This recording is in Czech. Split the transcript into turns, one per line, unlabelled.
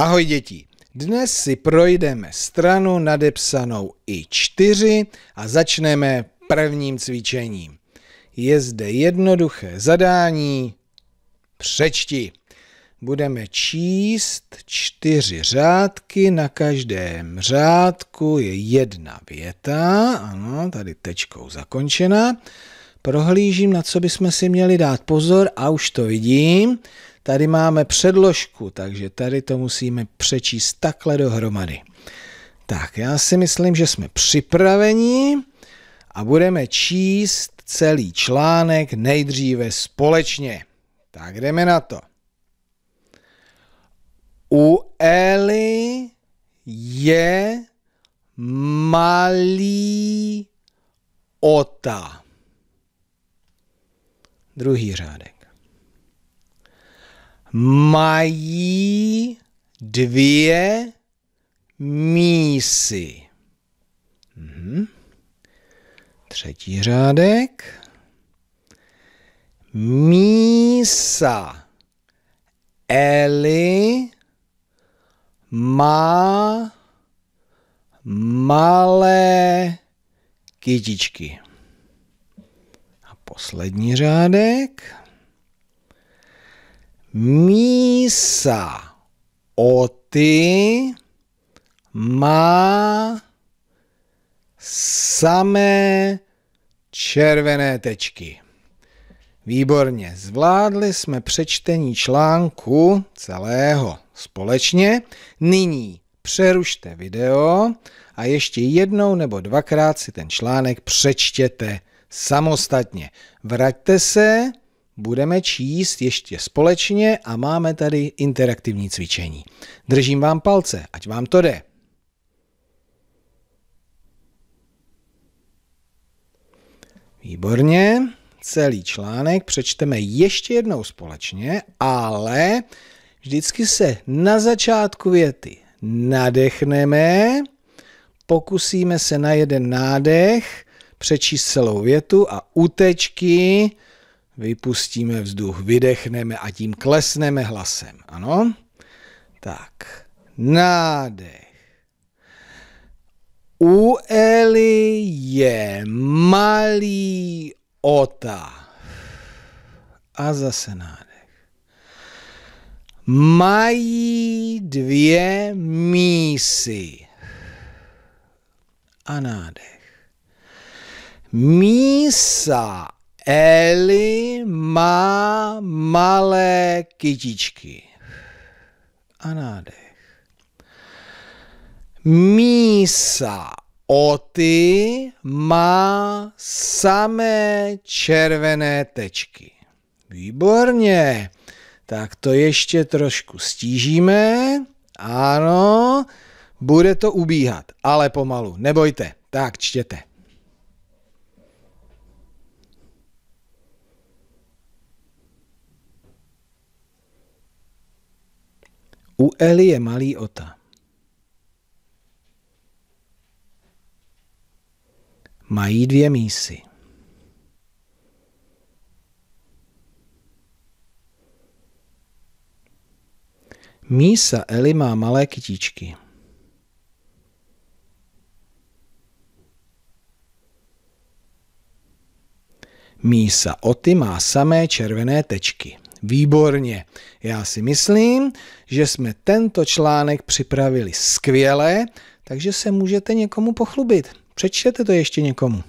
Ahoj děti! Dnes si projdeme stranu nadepsanou i 4 a začneme prvním cvičením. Je zde jednoduché zadání přečti. Budeme číst čtyři řádky, na každém řádku je jedna věta, ano, tady tečkou zakončena. Prohlížím, na co bychom si měli dát pozor a už to vidím. Tady máme předložku, takže tady to musíme přečíst takhle dohromady. Tak, já si myslím, že jsme připraveni a budeme číst celý článek nejdříve společně. Tak jdeme na to. U Eli je malý ota. Druhý řádek mají dvě mísy. Mhm. Třetí řádek. Mísa Eli má malé kytičky. A poslední řádek mísa oty má samé červené tečky. Výborně, zvládli jsme přečtení článku celého společně. Nyní přerušte video a ještě jednou nebo dvakrát si ten článek přečtěte samostatně. Vraťte se budeme číst ještě společně a máme tady interaktivní cvičení. Držím vám palce, ať vám to jde. Výborně, celý článek přečteme ještě jednou společně, ale vždycky se na začátku věty nadechneme, pokusíme se na jeden nádech přečíst celou větu a utečky Vypustíme vzduch, vydechneme a tím klesneme hlasem. Ano? Tak. Nádech. U Eli je malý ota. A zase nádech. Mají dvě mísy. A nádech. Mísa Eli má malé kytičky. A nádech. Mísa Oty má samé červené tečky. Výborně. Tak to ještě trošku stížíme. Ano, bude to ubíhat, ale pomalu, nebojte. Tak čtěte. U Eli je malý Ota. Mají dvě mísy. Mísa Eli má malé kytičky. Mísa Oty má samé červené tečky. Výborně. Já si myslím, že jsme tento článek připravili skvěle, takže se můžete někomu pochlubit. Přečtěte to ještě někomu.